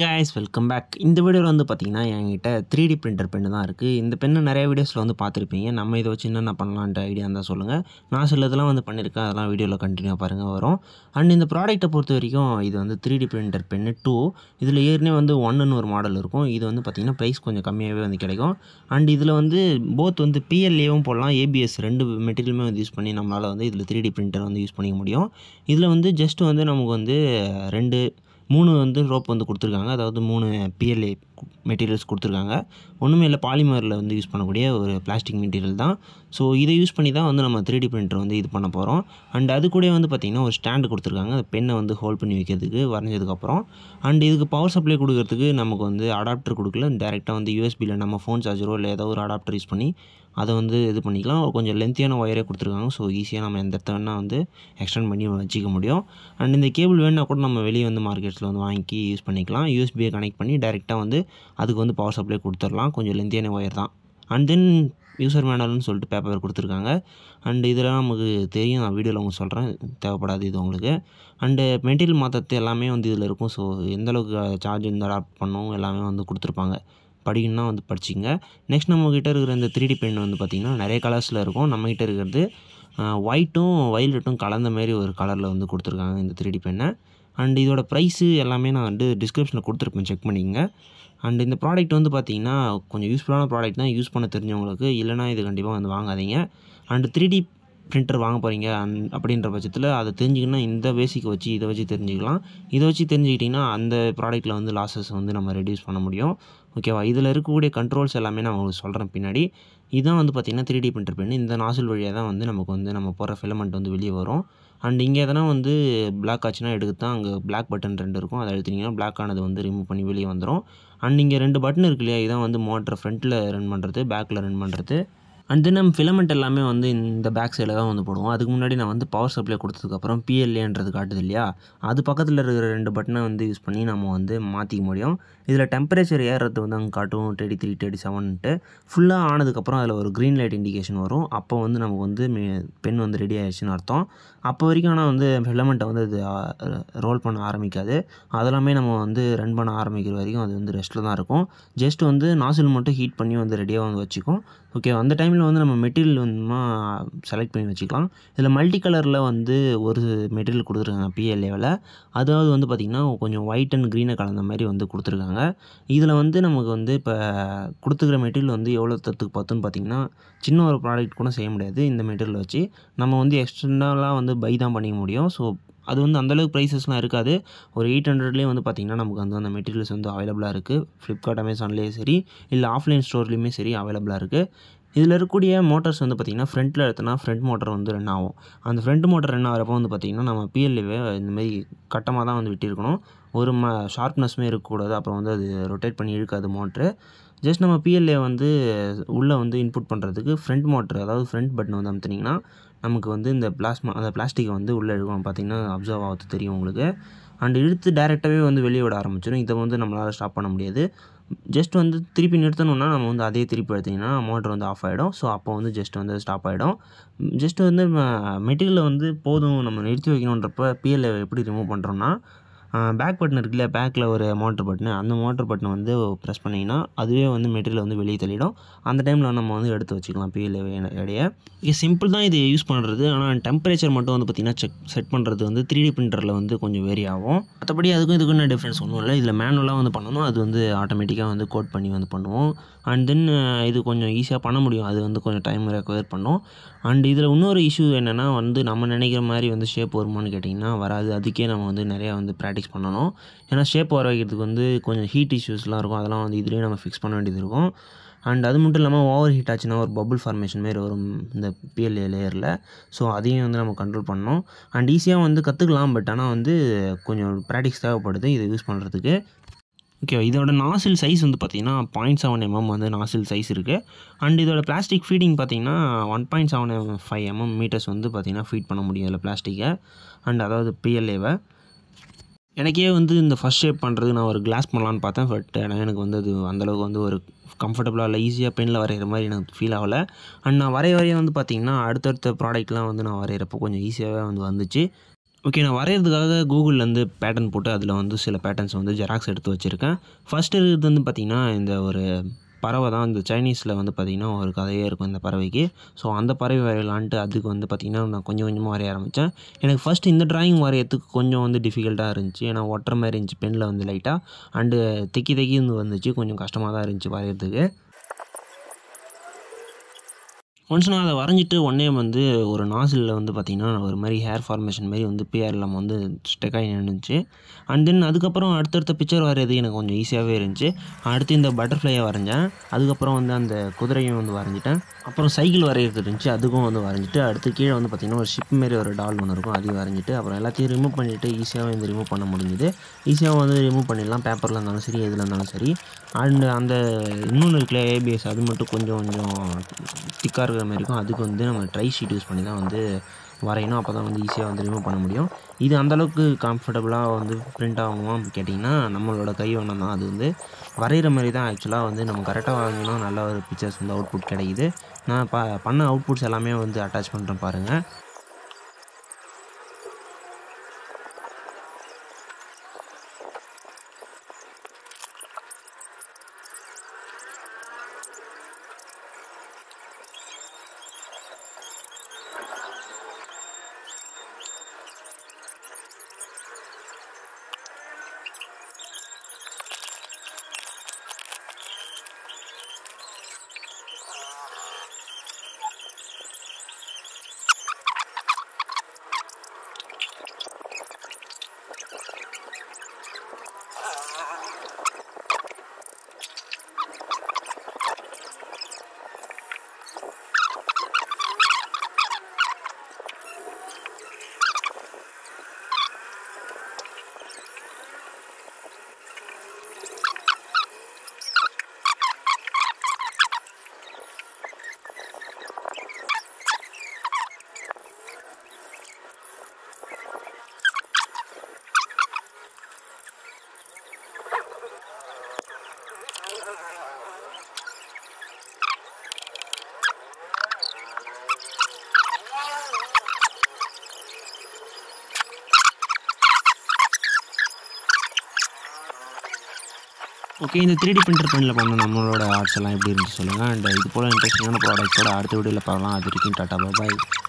hi welcome back இந்த வீடியோவில் வந்து பார்த்திங்கன்னா என்கிட்ட த்ரீ டி பிரிண்டர் பெண்ணு தான் இருக்குது இந்த பெண்ணை நிறைய வீடியோஸில் வந்து பார்த்துருப்பீங்க நம்ம இதை வச்சு என்னென்ன பண்ணலான்ற ஐடியா இருந்தால் சொல்லுங்கள் நான் சில இதெல்லாம் வந்து பண்ணியிருக்கேன் அதெல்லாம் வீடியோவில் கண்டினியூ பாருங்கள் வரும் அண்ட் இந்த ப்ராடக்ட்டை பொறுத்த வரைக்கும் இது வந்து த்ரீ டி பிரிண்டர் பெண்ணு டூ இதில் ஏற்கனவே வந்து ஒன்னுன்னு ஒரு மாடல் இருக்கும் இது வந்து பார்த்திங்கன்னா ப்ரைஸ் கொஞ்சம் கம்மியாகவே வந்து கிடைக்கும் அண்ட் இதில் வந்து போத் வந்து பிஎல்ஏவும் போடலாம் ஏபிஎஸ் ரெண்டு மெட்டீரியலுமே வந்து யூஸ் பண்ணி நம்மளால் வந்து இதில் த்ரீ டி பிரிண்டர் வந்து யூஸ் பண்ணிக்க முடியும் இதில் வந்து ஜஸ்ட் வந்து நமக்கு வந்து ரெண்டு மூணு வந்து ரோப் வந்து கொடுத்துருக்காங்க அதாவது மூணு பிஎல்ஏ மெட்டீரியல்ஸ் கொடுத்துருக்காங்க ஒன்றுமே இல்லை பாலிமரில் வந்து யூஸ் பண்ணக்கூடிய ஒரு பிளாஸ்டிக் மெட்டீரியல் தான் ஸோ இதை யூஸ் பண்ணி தான் வந்து நம்ம த்ரீ டி பிரிண்டர் வந்து இது பண்ண போகிறோம் அண்ட் அது கூட வந்து பார்த்திங்கன்னா ஒரு ஸ்டாண்டு கொடுத்துருக்காங்க அந்த பெண்ணை வந்து ஹோல்ட் பண்ணி வைக்கிறதுக்கு வரைஞ்சதுக்கப்புறம் அண்ட் இதுக்கு பவர் சப்ளை கொடுக்கறதுக்கு நமக்கு வந்து அடாப்டர் கொடுக்கல டேரெக்டாக வந்து யூஎஸ்பியில் நம்ம ஃபோன் சார்ஜரோ இல்லை ஏதோ ஒரு அடாப்டர் யூஸ் பண்ணி அதை வந்து இது பண்ணிக்கலாம் கொஞ்சம் லென்த்தியான ஒயரே கொடுத்துருக்காங்க ஸோ ஈஸியாக நம்ம எந்த வேணால் வந்து எக்ஸ்டெண்ட் பண்ணி வச்சுக்க முடியும் அண்ட் இந்த கேபிள் வேணால் கூட நம்ம வெளியே வந்து மார்க்கெட்ஸில் வந்து வாங்கி யூஸ் பண்ணிக்கலாம் யூஎஸ்பியை கனெக்ட் பண்ணி டேரெக்டாக வந்து அதுக்கு வந்து பவர் சப்ளை கொடுத்துடலாம் கொஞ்சம் லெந்தியான ஒயர் தான் அண்ட் தென் யூசர் மேனல்னு சொல்லிட்டு பேப்பர் கொடுத்துருக்காங்க அண்டு இதெல்லாம் நமக்கு தெரியும் நான் வீடியோவில் உங்களுக்கு சொல்கிறேன் தேவைப்படாது இது உங்களுக்கு அண்டு மெட்டீரியல் மாற்றத்து எல்லாமே வந்து இதில் இருக்கும் ஸோ எந்தளவுக்கு சார்ஜ் இந்த அடாப்ட் பண்ணும் எல்லாமே வந்து கொடுத்துருப்பாங்க படிக்கணும்னா வந்து படிச்சிங்க நெக்ஸ்ட் நம்மக்கிட்ட இருக்கிற இந்த த்ரீ டி பெயின் வந்து பார்த்திங்கன்னா நிறைய கலர்ஸில் இருக்கும் நம்மக்கிட்ட இருக்கிறது ஒயிட்டும் வயலட்டும் கலந்த மாதிரி ஒரு கலரில் வந்து கொடுத்துருக்காங்க இந்த த்ரீ டி பெண்ணை அண்ட் இதோட ப்ரைஸு எல்லாமே நான் வந்து டிஸ்கிரிப்ஷனில் கொடுத்துருப்பேன் செக் பண்ணிக்கோங்க அண்ட் இந்த ப்ராடக்ட் வந்து பார்த்தீங்கன்னா கொஞ்சம் யூஸ்ஃபுல்லான ப்ராடக்ட் தான் யூஸ் பண்ண தெரிஞ்சவங்களுக்கு இல்லைனா இது கண்டிப்பாக வந்து வாங்காதீங்க அண்டு த்ரீ டி பிரிண்டர் வாங்க போகிறீங்க அந் அப்படின்ற பட்சத்தில் அதை தெரிஞ்சுக்கணும்னா இந்த பேசிக்கை வச்சு இதை வச்சு தெரிஞ்சுக்கலாம் இதை வச்சு தெரிஞ்சுக்கிட்டிங்கன்னா அந்த ப்ராடக்ட்டில் வந்து லாஸஸ் வந்து நம்ம ரெடியூஸ் பண்ண முடியும் ஓகேவா இதில் இருக்கக்கூடிய கண்ட்ரோல்ஸ் எல்லாமே நான் உங்களுக்கு சொல்கிறேன் பின்னாடி இதுதான் வந்து பார்த்திங்கன்னா த்ரீ டி பிரிண்டர் பென் இந்த நாசில் வழியாக தான் வந்து நமக்கு வந்து நம்ம போகிற ஃபிலமெண்ட் வந்து வெளியே வரும் அண்ட் இங்கே எதனா வந்து பிளாக் ஆச்சுன்னா எடுத்து தான் அங்கே பிளாக் பட்டன் ரெண்டு இருக்கும் அதை எடுத்திங்கன்னா பிளாக் ஆனது வந்து ரிமூவ் பண்ணி வெளியே வந்துடும் அண்ட் இங்கே ரெண்டு பட்டன் இருக்கு இல்லையா இதான் வந்து மோட்டர் ஃப்ரண்ட்டில் ரன் பண்ணுறது பேக்கில் ரன் பண்ணுறது அண்ட் தென் நம்ம ஃபிலமெண்ட் எல்லாமே வந்து இந்த பேக் சைடில் தான் வந்து போடுவோம் அதுக்கு முன்னாடி நான் வந்து பவர் சப்ளை கொடுத்ததுக்கப்புறம் பிஎல்ஏன்றது காட்டுது இல்லையா அது பக்கத்தில் இருக்கிற ரெண்டு பட்டனை வந்து யூஸ் பண்ணி நம்ம வந்து மாற்றிக்க முடியும் இதில் டெம்பரேச்சர் ஏறுறது வந்து அங்கே காட்டும் தேர்ட்டி த்ரீ தேர்ட்டி செவன்ட்டு ஃபுல்லாக ஆனதுக்கப்புறம் அதில் ஒரு க்ரீன் லைட் இண்டிகேஷன் வரும் அப்போ வந்து நமக்கு வந்து பென் வந்து ரெடி ஆயிடுச்சுன்னு அர்த்தம் அப்போ வரைக்கும் ஆனால் வந்து ஃபிலமெண்ட்டை வந்து அது ரோல் பண்ண ஆரம்பிக்காது அதெல்லாமே நம்ம வந்து ரன் பண்ண ஆரம்பிக்கிற வரைக்கும் அது வந்து ரெஸ்ட்டில் தான் இருக்கும் ஜஸ்ட் வந்து நாசில் மட்டும் ஹீட் பண்ணி வந்து ரெடியாக வந்து வச்சுக்கும் ஓகே அந்த டைமில் வந்து நம்ம மெட்டீரியல் வந்துமா செலக்ட் பண்ணி வச்சுக்கலாம் இதில் மல்டி கலரில் வந்து ஒரு மெட்டீரியல் கொடுத்துருக்காங்க பிஎல்ஏவில் அதாவது வந்து பார்த்திங்கன்னா கொஞ்சம் ஒயிட் அண்ட் க்ரீனை கலந்த மாதிரி வந்து கொடுத்துருக்காங்க இதில் வந்து நமக்கு வந்து இப்போ கொடுத்துக்கிற மெட்டீரியல் வந்து எவ்வளோ தத்துக்கு பார்த்துன்னு பார்த்திங்கன்னா சின்ன ஒரு ப்ராடக்ட் கூட செய்ய முடியாது இந்த மெட்டீரியல் வச்சு நம்ம வந்து எக்ஸ்டர்னலாக வந்து பை தான் பண்ணிக்க முடியும் ஸோ அது வந்து அந்தளவுக்கு ப்ரைஸஸ்லாம் இருக்காது ஒரு எயிட் ஹண்ட்ரட்லேயே வந்து பார்த்திங்கன்னா நமக்கு வந்து அந்த மெட்டீரியல்ஸ் வந்து அவைலபிளாக இருக்குது ஃப்ளிப்கார்ட் அமேசான்லேயே சரி இல்லை ஆஃப்லைன் ஸ்டோர்லேயுமே சரி அவைலபிளாக இருக்குது இதில் இருக்கக்கூடிய மோட்டர்ஸ் வந்து பார்த்திங்கன்னா ஃப்ரண்ட்டில் எடுத்தோன்னா ஃப்ரண்ட் மோட்டர் வந்து ரன் ஆகும் அந்த ஃப்ரண்ட் மோட்டர் ரன் ஆகிறப்போ வந்து பார்த்திங்கன்னா நம்ம பிஎல்ஏவே இந்தமாரி கட்டமாக தான் வந்து விட்டிருக்கணும் ஒரு ம ஷார்ப்னஸ்மே இருக்கக்கூடாது அப்புறம் வந்து அது ரொட்டேட் பண்ணி இழுக்காது மோட்ரு ஜஸ்ட் நம்ம பிஎல்ஏ வந்து உள்ளே வந்து இன்புட் பண்ணுறதுக்கு ஃப்ரண்ட் மோட்ரு அதாவது ஃப்ரண்ட் பட்டன் வந்து அமுத்துனிங்கன்னா நமக்கு வந்து இந்த பிளாஸ்மா அந்த பிளாஸ்டிக்கை வந்து உள்ளே இருக்கும் பார்த்திங்கன்னா அப்சர்வ் ஆகிறது தெரியும் உங்களுக்கு அண்ட் இழுத்து டேரெக்டாகவே வந்து வெளியே விட ஆரம்பிச்சிடும் இதை வந்து நம்மளால் ஸ்டாப் பண்ண முடியாது ஜஸ்ட் வந்து திருப்பி நிறுத்தணும்னா நம்ம வந்து அதே திருப்பி எடுத்திங்கன்னா மோட்டர் வந்து ஆஃப் ஆகிடும் ஸோ அப்போ வந்து ஜஸ்ட் வந்து ஸ்டாப் ஆகிடும் ஜஸ்ட் வந்து மெட்டீரியலில் வந்து போதும் நம்ம நிறுத்தி வைக்கணுன்றப்ப பிஎல்ஏ எப்படி ரிமூவ் பண்ணுறோன்னா பேக் பட்டன் இருக்குல்ல பேக்கில் ஒரு மோட்டர் பட்டன் அந்த மோட்டர் பட்டனை வந்து ப்ரெஸ் பண்ணிங்கன்னா அதுவே வந்து மெட்டீரியல் வந்து வெளியே தள்ளிடும் அந்த டைமில் நம்ம வந்து எடுத்து வச்சுக்கலாம் பிஎல் இடையே இது சிம்பிள் தான் இது யூஸ் பண்ணுறது ஆனால் டெம்பரேச்சர் மட்டும் வந்து பார்த்திங்கன்னா செக் செட் பண்ணுறது வந்து த்ரீ டி பிரிண்டரில் வந்து கொஞ்சம் வேரி ஆகும் மற்றபடி அதுக்கும் இதுக்கும் என்ன டிஃப்ரென்ஸ் ஒன்றும் இல்லை இதில் மேனுவலாக வந்து பண்ணணும் அது வந்து ஆட்டோமேட்டிக்காக வந்து கோட் பண்ணி வந்து பண்ணுவோம் அண்ட் தென் இது கொஞ்சம் ஈஸியாக பண்ண முடியும் அது வந்து கொஞ்சம் டைம் ரெக்வயர் பண்ணும் அண்ட் இதில் இன்னொரு இஷ்யூ என்னென்னா வந்து நம்ம நினைக்கிற மாதிரி வந்து ஷேப் வருமானு கேட்டிங்கன்னா வராது அதுக்கே நம்ம வந்து நிறையா வந்து ப்ராக்டிஸ் ஃபிக்ஸ் பண்ணணும் ஏன்னா ஷேப் வர வைக்கிறதுக்கு வந்து கொஞ்சம் ஹீட் இஷ்யூஸ்லாம் இருக்கும் அதெல்லாம் வந்து இதுலேயும் நம்ம ஃபிக்ஸ் பண்ண வேண்டியது இருக்கும் அண்ட் அது மட்டும் இல்லாமல் ஓவர் ஹீட் ஆச்சுன்னா ஒரு பபுள் ஃபார்மேஷன் மாரி வரும் இந்த பிஎல்ஏ லேயரில் ஸோ அதையும் வந்து நம்ம கண்ட்ரோல் பண்ணணும் அண்ட் ஈஸியாக வந்து கற்றுக்கலாம் பட் ஆனால் வந்து கொஞ்சம் ப்ராக்டிக்ஸ் தேவைப்படுது இதை யூஸ் பண்ணுறதுக்கு ஓகே இதோட நாசில் சைஸ் வந்து பார்த்திங்கன்னா பாயிண்ட் செவன் எம்எம் வந்து நாசில் சைஸ் இருக்குது அண்ட் இதோட பிளாஸ்டிக் ஃபீடிங் பார்த்திங்கன்னா one point seven five MM meters வந்து பார்த்திங்கன்னா ஃபீட் பண்ண முடியும் இதில் பிளாஸ்டிக்கை அண்ட் அதாவது பிஎல்ஏவை எனக்கே வந்து இந்த ஃபஸ்ட் ஷேப் பண்ணுறது நான் ஒரு கிளாஸ் பண்ணலான்னு பார்த்தேன் பட் ஆனால் எனக்கு வந்து அது அந்தளவுக்கு வந்து ஒரு கம்ஃபர்டபுளாக இல்லை ஈஸியாக பெனில் வரைகிற மாதிரி எனக்கு ஃபீல் ஆகலை அண்ட் நான் வரைய வரைய வந்து பார்த்திங்கன்னா அடுத்தடுத்த ப்ராடக்ட்லாம் வந்து நான் வரைகிறப்போ கொஞ்சம் ஈஸியாகவே வந்து வந்துச்சு ஓகே நான் வரைகிறதுக்காக கூகுளில் வந்து பேட்டர்ன் போட்டு அதில் வந்து சில பேட்டர்ன்ஸ் வந்து ஜெராக்ஸ் எடுத்து வச்சுருக்கேன் ஃபஸ்ட்டு இருக்கிறது வந்து பார்த்திங்கன்னா இந்த ஒரு பறவை தான் இந்த சைனீஸில் வந்து பார்த்திங்கன்னா ஒரு கதையே இருக்கும் இந்த பறவைக்கு ஸோ அந்த பறவை வரையலான்ட்டு அதுக்கு வந்து பார்த்திங்கன்னா நான் கொஞ்சம் கொஞ்சமாக வரைய ஆரம்பித்தேன் எனக்கு ஃபஸ்ட் இந்த ட்ராயிங் வரையத்துக்கு கொஞ்சம் வந்து டிஃபிகல்ட்டாக இருந்துச்சு ஏன்னா ஒட்டுற மாதிரி இருந்துச்சு பெனில் வந்து லைட்டாக அண்டு தைக்கி தைக்கி இருந்து வந்துச்சு கொஞ்சம் கஷ்டமாக தான் இருந்துச்சு வரைகிறதுக்கு ஒன்ஸ் நான் அதை வரைஞ்சிட்டு உடனே வந்து ஒரு நாசிலில் வந்து பார்த்திங்கன்னா ஒரு மாதிரி ஹேர் ஃபார்மேஷன் மாதிரி வந்து பிஆர் இல்லாமல் வந்து ஸ்டெக் ஆகி நின்றுச்சு அண்ட் தென் அதுக்கப்புறம் அடுத்தடுத்த பிக்சர் வரையிறது எனக்கு கொஞ்சம் ஈஸியாகவே இருந்துச்சு அடுத்து இந்த பட்டர்ஃப்ளையை வரைஞ்சேன் அதுக்கப்புறம் வந்து அந்த குதிரையும் வந்து வரைஞ்சிட்டேன் அப்புறம் சைக்கிள் வரைகிறது இருந்துச்சு அதுக்கும் வந்து வரைஞ்சிட்டு அடுத்து கீழே வந்து பார்த்திங்கன்னா ஒரு ஷிப் மாரி ஒரு டால் ஒன்று இருக்கும் அதையும் வரைஞ்சிட்டு அப்புறம் எல்லாத்தையும் ரிமூவ் பண்ணிவிட்டு ஈஸியாகவே வந்து ரிமூவ் பண்ண முடிஞ்சுது ஈஸியாக வந்து ரிமூவ் பண்ணிடலாம் பேப்பரில் இருந்தாலும் சரி எதில் இருந்தாலும் சரி அண்டு அந்த இன்னொன்று இருக்குல்ல ஏபிஎஸ் அது மட்டும் கொஞ்சம் கொஞ்சம் திக்காக இருக்க இருக்கிற மாதிரி இருக்கும் அதுக்கு வந்து நம்ம ட்ரை ஷீட் யூஸ் பண்ணி தான் வந்து வரையணும் அப்போ தான் வந்து ஈஸியாக வந்து ரிமூவ் பண்ண முடியும் இது அந்தளவுக்கு கம்ஃபர்டபுளாக வந்து பிரிண்ட் ஆகுமா கேட்டிங்கன்னா நம்மளோட கை ஒன்று தான் அது வந்து வரைகிற மாதிரி தான் ஆக்சுவலாக வந்து நம்ம கரெக்டாக வாங்கினா நல்ல ஒரு பிக்சர்ஸ் வந்து அவுட்புட் கிடைக்குது நான் ப பண்ண அவுட்புட்ஸ் எல்லாமே வந்து அட்டாச் பண்ணுறேன் பாருங்கள் ஓகே இந்த த்ரீ டி பிரிண்டர் பண்ணில் பண்ண நம்மளோட ஆர்ட்ஸ் எல்லாம் எப்படி இருந்து சொல்லுங்கள் அண்ட் இது போல் இன்ட்ரெஸ்டிங்கான ப்ராடக்ட்ஸோட அடுத்த வீடியோவில் பார்க்கலாம் அது வரைக்கும் டாட்டா பாய்